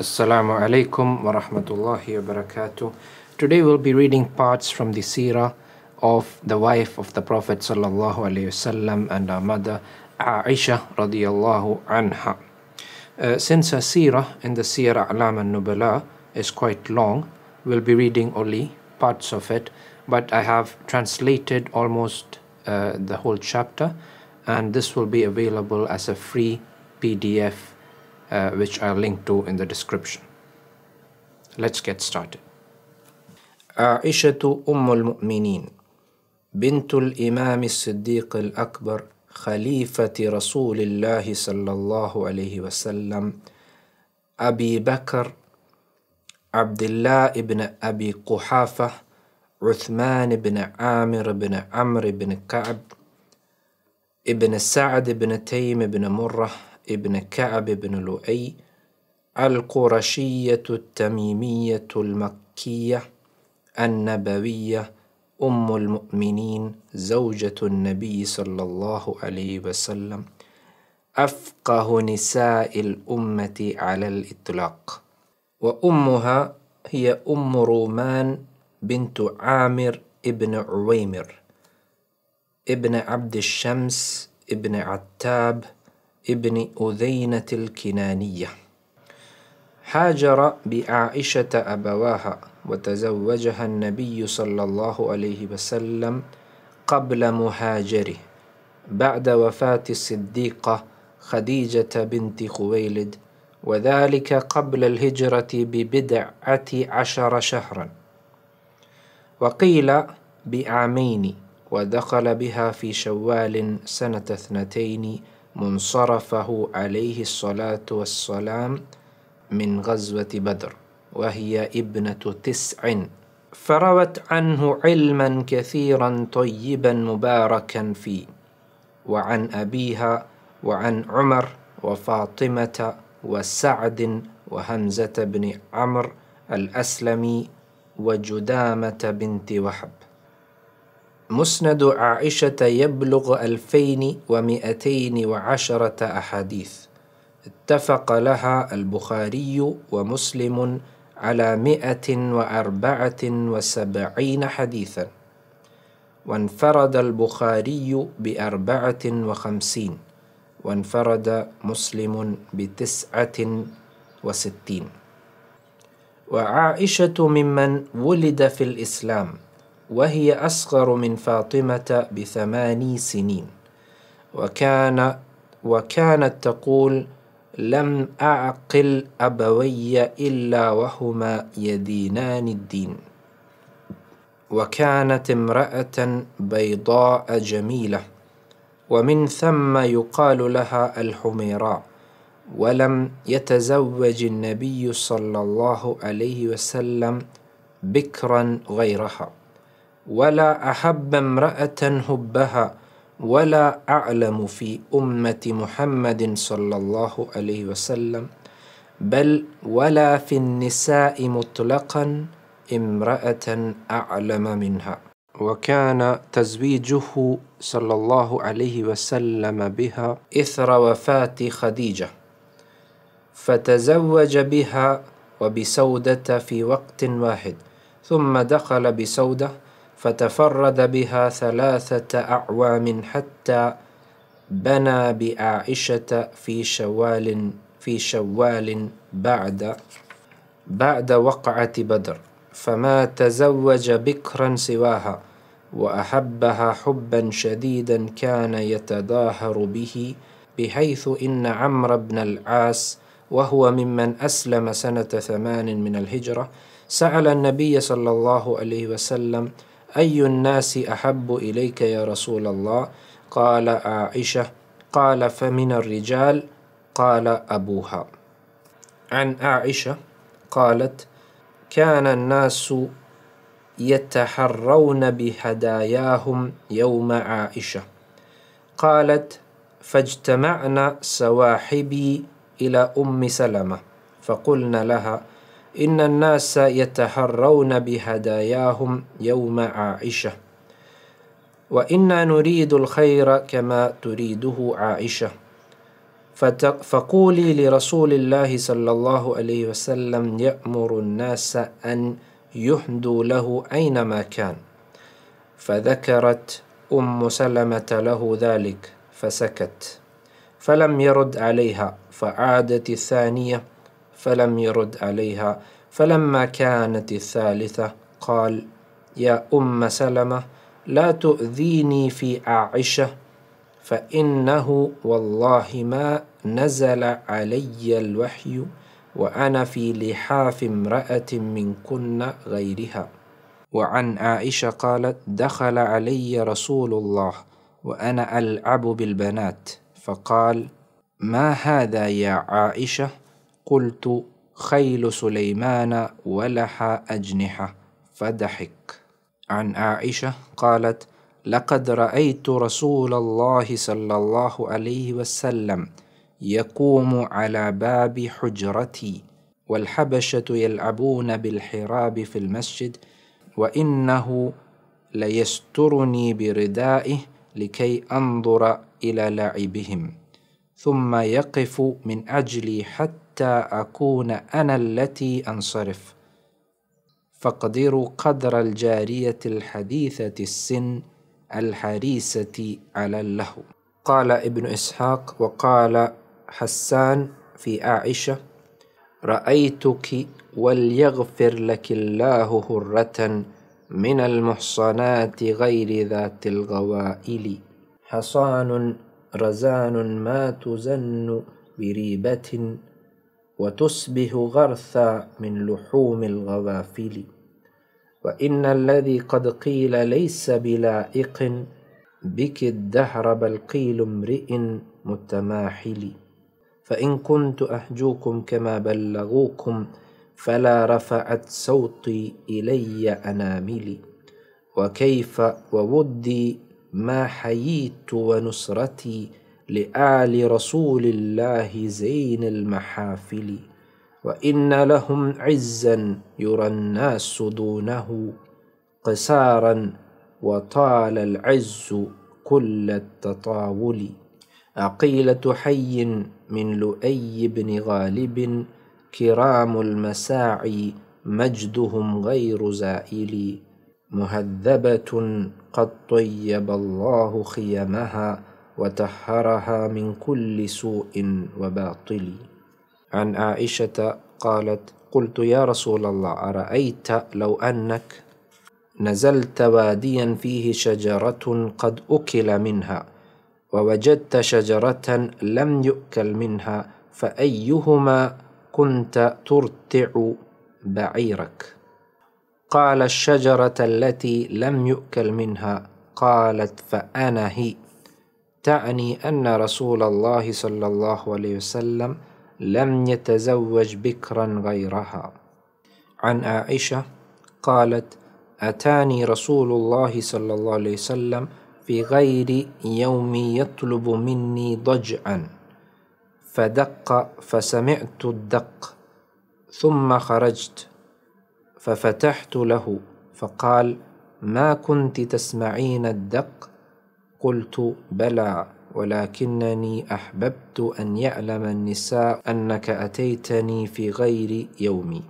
Assalamu alaikum wa rahmatullahi wa barakatuh. Today we'll be reading parts from the seerah of the wife of the Prophet sallallahu alaihi wasallam and our mother Aisha radiyallahu anha. Uh, since her seerah in the Seerah Alam al-Nubala is quite long, we'll be reading only parts of it, but I have translated almost uh, the whole chapter and this will be available as a free PDF uh, which I'll link to in the description. Let's get started. عائشة أم المؤمنين بنت الإمام الصديق الأكبر خليفة رسول الله صلى الله عليه وسلم أبي بكر عبد الله بن أبي قحافة عثمان بن عامر بن عمرو بن كعب ابن سعد بن تيم بن مرة ابن كعب بن لؤي القرشية التميمية المكية النبوية أم المؤمنين زوجة النبي صلى الله عليه وسلم أفقه نساء الأمة على الإطلاق وأمها هي أم رومان بنت عامر ابن عويمر ابن عبد الشمس ابن عتاب ابن أذينة الكنانية حاجر بعائشة أبواها وتزوجها النبي صلى الله عليه وسلم قبل مهاجره بعد وفاة الصديقة خديجة بنت خويلد وذلك قبل الهجرة ببدعة عشر شهرا وقيل بعامين ودخل بها في شوال سنة اثنتين منصرفه عليه الصلاة والسلام من غزوة بدر وهي ابنة تسع فروت عنه علما كثيرا طيبا مباركا فيه وعن أبيها وعن عمر وفاطمة وسعد وهمزة بن عمرو الأسلمي وجدامة بنت وحب مسند عائشة يبلغ ألفين ومئتين وعشرة أحاديث اتفق لها البخاري ومسلم على مئة وأربعة وسبعين حديثا وانفرد البخاري بأربعة وخمسين وانفرد مسلم بتسعة وستين وعائشة ممن ولد في الإسلام وهي أصغر من فاطمة بثماني سنين وكان وكانت تقول لم أعقل أبوي إلا وهما يدينان الدين وكانت امرأة بيضاء جميلة ومن ثم يقال لها الحميراء ولم يتزوج النبي صلى الله عليه وسلم بكرا غيرها ولا أحب امرأة هبها ولا أعلم في أمة محمد صلى الله عليه وسلم بل ولا في النساء مطلقا امرأة أعلم منها وكان تزويجه صلى الله عليه وسلم بها إثر وفاة خديجة فتزوج بها وبسودة في وقت واحد ثم دخل بسودة فتفرد بها ثلاثة أعوام حتى بنى بعائشة في شوال في شوال بعد بعد وقعة بدر فما تزوج بكرا سواها وأحبها حبا شديدا كان يتظاهر به بحيث إن عمرو بن العاص وهو ممن أسلم سنة ثمان من الهجرة سأل النبي صلى الله عليه وسلم أي الناس أحب إليك يا رسول الله قال عائشة قال فمن الرجال قال أبوها عن عائشة قالت كان الناس يتحرون بهداياهم يوم عائشة قالت فاجتمعنا سواحبي إلى أم سلمة فقلنا لها إن الناس يتحرون بهداياهم يوم عائشة وإنا نريد الخير كما تريده عائشة فقولي لرسول الله صلى الله عليه وسلم يأمر الناس أن يهدوا له أينما كان فذكرت أم سلمة له ذلك فسكت فلم يرد عليها فعادت الثانية فلم يرد عليها فلما كانت الثالثة قال يا أم سلمة لا تؤذيني في عائشة فإنه والله ما نزل علي الوحي وأنا في لحاف امرأة منكن غيرها وعن عائشة قالت دخل علي رسول الله وأنا ألعب بالبنات فقال ما هذا يا عائشة قلت خيل سليمان ولح أجنحة فضحك عن عائشة قالت لقد رأيت رسول الله صلى الله عليه وسلم يقوم على باب حجرتي والحبشة يلعبون بالحراب في المسجد وإنه ليسترني بردائه لكي أنظر إلى لعبهم ثم يقف من أجلي حتى أكون أنا التي أنصرف فاقدروا قدر الجارية الحديثة السن الحريسه على اللهو قال ابن إسحاق وقال حسان في عائشة رأيتك وليغفر لك الله هرة من المحصنات غير ذات الغوائل حصان رزان ما تزن بريبة وتصبح غرثا من لحوم الغوافل وإن الذي قد قيل ليس بلائق بك الدهر بل قيل امرئ متماحل فإن كنت أهجوكم كما بلغوكم فلا رفعت صوتي إلي أناملي وكيف وودي ما حييت ونصرتي لآل رسول الله زين المحافل وإن لهم عزا يرى الناس دونه قسارا وطال العز كل التطاول أقيلة حي من لؤي بن غالب كرام المساعي مجدهم غير زائل مهذبة قد طيب الله خيمها وطهرها من كل سوء وباطل عن عائشة قالت قلت يا رسول الله أرأيت لو أنك نزلت واديا فيه شجرة قد أكل منها ووجدت شجرة لم يؤكل منها فأيهما كنت ترتع بعيرك قال الشجرة التي لم يؤكل منها قالت فأنا هي تعني أن رسول الله صلى الله عليه وسلم لم يتزوج بكرا غيرها عن عائشة قالت أتاني رسول الله صلى الله عليه وسلم في غير يوم يطلب مني ضجعا فدق فسمعت الدق ثم خرجت ففتحت له فقال ما كنت تسمعين الدق قلت بلى ولكنني احببت ان يعلم النساء انك اتيتني في غير يومي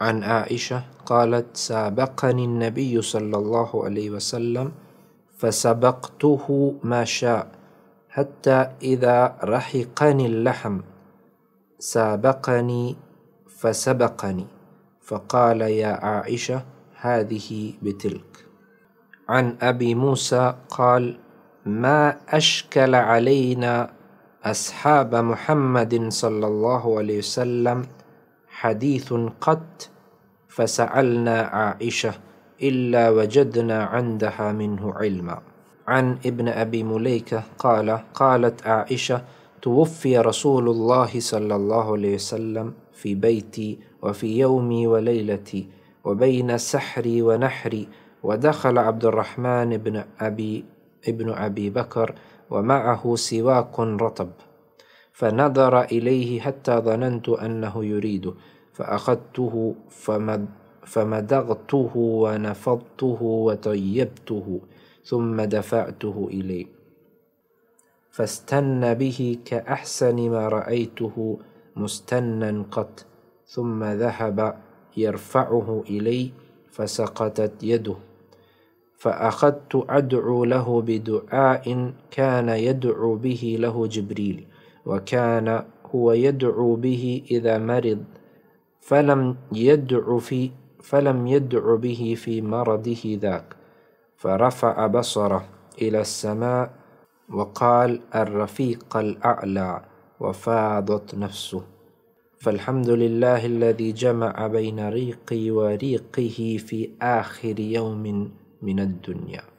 عن عائشه قالت سابقني النبي صلى الله عليه وسلم فسبقته ما شاء حتى اذا رحقني اللحم سابقني فسبقني فقال يا عائشة هذه بتلك عن أبي موسى قال ما أشكل علينا أصحاب محمد صلى الله عليه وسلم حديث قط فسألنا عائشة إلا وجدنا عندها منه علما عن ابن أبي مليكة قال قالت عائشة توفي رسول الله صلى الله عليه وسلم في بيتي وفي يومي وليلتي وبين سحري ونحري ودخل عبد الرحمن بن أبي ابن أبي بكر ومعه سواك رطب فنظر إليه حتى ظننت أنه يريده فأخذته فمد فمدغته ونفضته وطيبته ثم دفعته إليه فاستن به كأحسن ما رأيته مستنا قط ثم ذهب يرفعه إلي فسقطت يده فأخذت أدعو له بدعاء كان يدعو به له جبريل وكان هو يدعو به إذا مرض فلم يدعو في فلم يدعو به في مرضه ذاك فرفع بصره إلى السماء وقال الرفيق الأعلى وفاضت نفسه فالحمد لله الذي جمع بين ريقي وريقه في آخر يوم من الدنيا